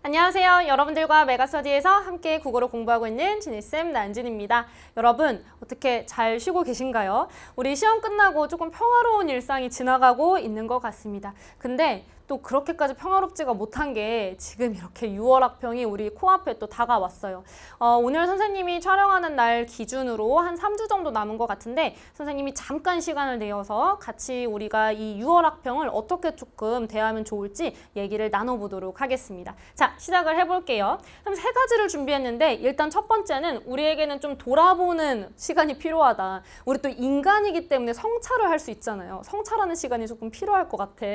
안녕하세요. 여러분들과 메가스터디에서 함께 국어로 공부하고 있는 지니쌤 난진입니다. 여러분 어떻게 잘 쉬고 계신가요? 우리 시험 끝나고 조금 평화로운 일상이 지나가고 있는 것 같습니다. 근데 또 그렇게까지 평화롭지가 못한 게 지금 이렇게 6월 학평이 우리 코앞에 또 다가왔어요. 어, 오늘 선생님이 촬영하는 날 기준으로 한 3주 정도 남은 것 같은데 선생님이 잠깐 시간을 내어서 같이 우리가 이 6월 학평을 어떻게 조금 대하면 좋을지 얘기를 나눠보도록 하겠습니다. 자, 시작을 해볼게요. 그럼 세 가지를 준비했는데 일단 첫 번째는 우리에게는 좀 돌아보는 시간이 필요하다. 우리 또 인간이기 때문에 성찰을 할 수 있잖아요. 성찰하는 시간이 조금 필요할 것 같아.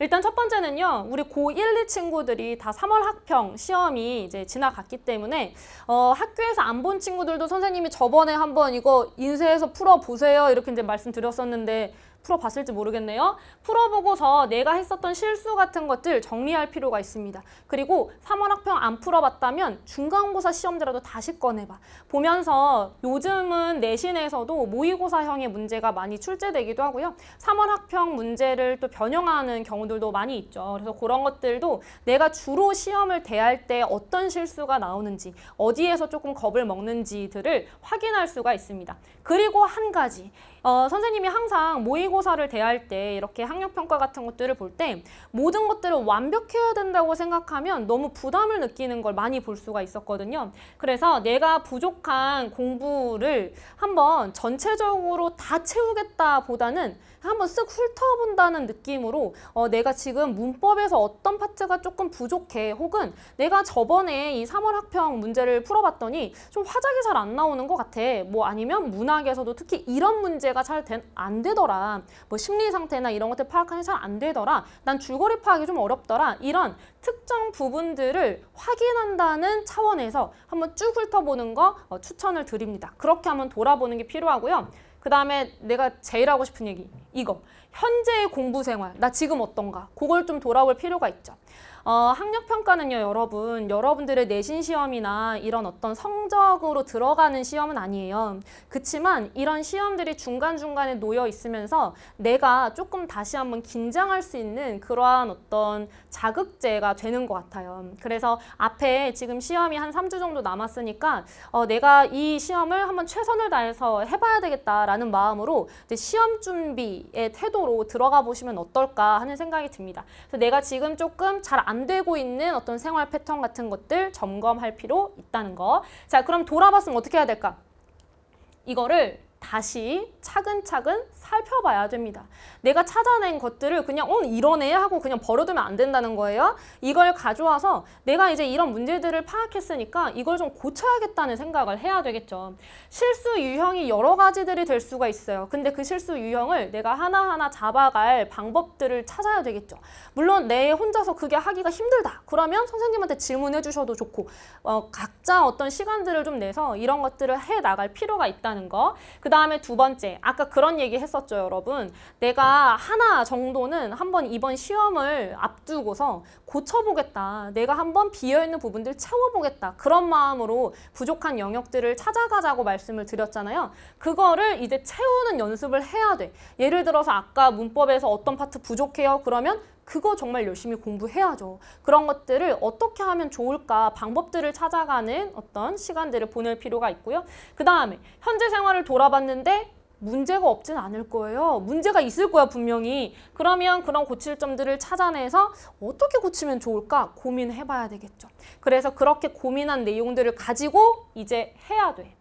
일단 첫첫 번째는요. 우리 고1, 2 친구들이 다 3월 학평 시험이 이제 지나갔기 때문에 어, 학교에서 안 본 친구들도 선생님이 저번에 한번 이거 인쇄해서 풀어보세요. 이렇게 이제 말씀드렸었는데 풀어봤을지 모르겠네요. 풀어보고서 내가 했었던 실수 같은 것들 정리할 필요가 있습니다. 그리고 3월 학평 안 풀어봤다면 중간고사 시험지라도 다시 꺼내봐. 보면서 요즘은 내신에서도 모의고사형의 문제가 많이 출제되기도 하고요. 3월 학평 문제를 또 변형하는 경우들도 많이 많이 있죠. 그래서 그런 것들도 내가 주로 시험을 대할 때 어떤 실수가 나오는지 어디에서 조금 겁을 먹는지들을 확인할 수가 있습니다. 그리고 한 가지 어, 선생님이 항상 모의고사를 대할 때 이렇게 학력평가 같은 것들을 볼 때 모든 것들을 완벽해야 된다고 생각하면 너무 부담을 느끼는 걸 많이 볼 수가 있었거든요. 그래서 내가 부족한 공부를 한번 전체적으로 다 채우겠다 보다는 한번 쓱 훑어본다는 느낌으로 어, 내가 지금 지금 문법에서 어떤 파트가 조금 부족해 혹은 내가 저번에 이 3월 학평 문제를 풀어봤더니 좀 화작이 잘 안 나오는 것 같아 뭐 아니면 문학에서도 특히 이런 문제가 잘 안 되더라 뭐 심리 상태나 이런 것들 파악하는 게 잘 안 되더라 난 줄거리 파악이 좀 어렵더라 이런 특정 부분들을 확인한다는 차원에서 한번 쭉 훑어보는 거 어, 추천을 드립니다 그렇게 한번 돌아보는 게 필요하고요 그 다음에 내가 제일 하고 싶은 얘기 이거 현재의 공부 생활 나 지금 어떤가 그걸 좀 돌아볼 필요가 있죠. 어, 학력 평가는요, 여러분. 여러분들의 내신 시험이나 이런 어떤 성적으로 들어가는 시험은 아니에요. 그렇지만 이런 시험들이 중간중간에 놓여 있으면서 내가 조금 다시 한번 긴장할 수 있는 그러한 어떤 자극제가 되는 것 같아요. 그래서 앞에 지금 시험이 한 3주 정도 남았으니까 어, 내가 이 시험을 한번 최선을 다해서 해봐야 되겠다라는 마음으로 시험 준비의 태도로 들어가 보시면 어떨까 하는 생각이 듭니다. 그래서 내가 지금 조금 잘안 안 되고 있는 어떤 생활 패턴 같은 것들 점검할 필요 있다는 거. 자, 그럼 돌아봤으면 어떻게 해야 될까? 이거를 다시 차근차근 살펴봐야 됩니다. 내가 찾아낸 것들을 그냥 온 어, 이러네 하고 그냥 버려두면 안 된다는 거예요. 이걸 가져와서 내가 이제 이런 문제들을 파악했으니까 이걸 좀 고쳐야겠다는 생각을 해야 되겠죠. 실수 유형이 여러 가지들이 될 수가 있어요. 근데 그 실수 유형을 내가 하나하나 잡아갈 방법들을 찾아야 되겠죠. 물론 내 혼자서 그게 하기가 힘들다. 그러면 선생님한테 질문해 주셔도 좋고 어, 각자 어떤 시간들을 좀 내서 이런 것들을 해 나갈 필요가 있다는 거. 그 다음에 두 번째 아까 그런 얘기 했었죠 여러분 내가 하나 정도는 한번 이번 시험을 앞두고서 고쳐보겠다 내가 한번 비어있는 부분들 채워보겠다 그런 마음으로 부족한 영역들을 찾아가자고 말씀을 드렸잖아요 그거를 이제 채우는 연습을 해야 돼 예를 들어서 아까 문법에서 어떤 파트 부족해요 그러면 그거 정말 열심히 공부해야죠. 그런 것들을 어떻게 하면 좋을까 방법들을 찾아가는 어떤 시간들을 보낼 필요가 있고요. 그 다음에 현재 생활을 돌아봤는데 문제가 없진 않을 거예요. 문제가 있을 거야 분명히. 그러면 그런 고칠 점들을 찾아내서 어떻게 고치면 좋을까 고민해 봐야 되겠죠. 그래서 그렇게 고민한 내용들을 가지고 이제 해야 돼.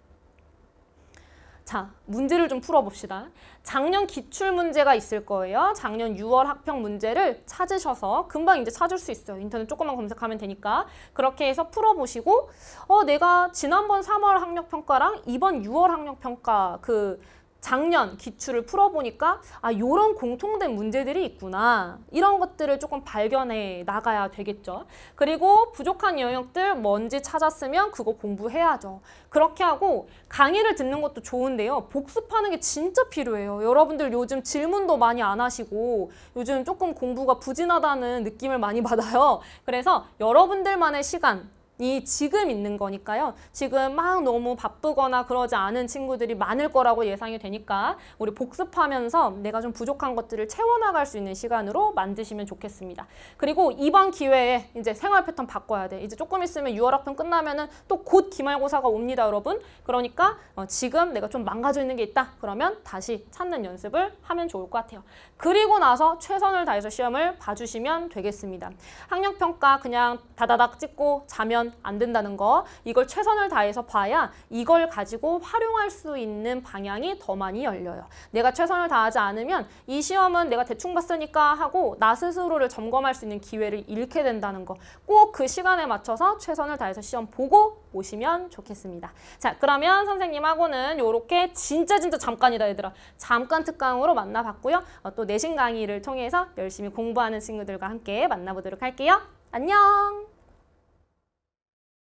자, 문제를 좀 풀어봅시다. 작년 기출문제가 있을 거예요. 작년 6월 학평 문제를 찾으셔서 금방 이제 찾을 수 있어요. 인터넷 조금만 검색하면 되니까. 그렇게 해서 풀어보시고 어 내가 지난번 3월 학력평가랑 이번 6월 학력평가 그 작년 기출을 풀어보니까 아 이런 공통된 문제들이 있구나 이런 것들을 조금 발견해 나가야 되겠죠 그리고 부족한 영역들 뭔지 찾았으면 그거 공부해야죠 그렇게 하고 강의를 듣는 것도 좋은데요 복습하는 게 진짜 필요해요 여러분들 요즘 질문도 많이 안 하시고 요즘 조금 공부가 부진하다는 느낌을 많이 받아요 그래서 여러분들만의 시간 이 지금 있는 거니까요. 지금 막 너무 바쁘거나 그러지 않은 친구들이 많을 거라고 예상이 되니까 우리 복습하면서 내가 좀 부족한 것들을 채워나갈 수 있는 시간으로 만드시면 좋겠습니다. 그리고 이번 기회에 이제 생활 패턴 바꿔야 돼. 이제 조금 있으면 6월 학평 끝나면은 또 곧 기말고사가 옵니다, 여러분. 그러니까 어, 지금 내가 좀 망가져 있는 게 있다. 그러면 다시 찾는 연습을 하면 좋을 것 같아요. 그리고 나서 최선을 다해서 시험을 봐주시면 되겠습니다. 학력평가 그냥 다다닥 찍고 자면 버면안 된다는 거 이걸 최선을 다해서 봐야 이걸 가지고 활용할 수 있는 방향이 더 많이 열려요. 내가 최선을 다하지 않으면 이 시험은 내가 대충 봤으니까 하고 나 스스로를 점검할 수 있는 기회를 잃게 된다는 거 꼭 그 시간에 맞춰서 최선을 다해서 시험 보고 오시면 좋겠습니다. 자 그러면 선생님하고는 이렇게 진짜 진짜 잠깐이다 얘들아 잠깐 특강으로 만나봤고요. 어, 또 내신 강의를 통해서 열심히 공부하는 친구들과 함께 만나보도록 할게요. 안녕!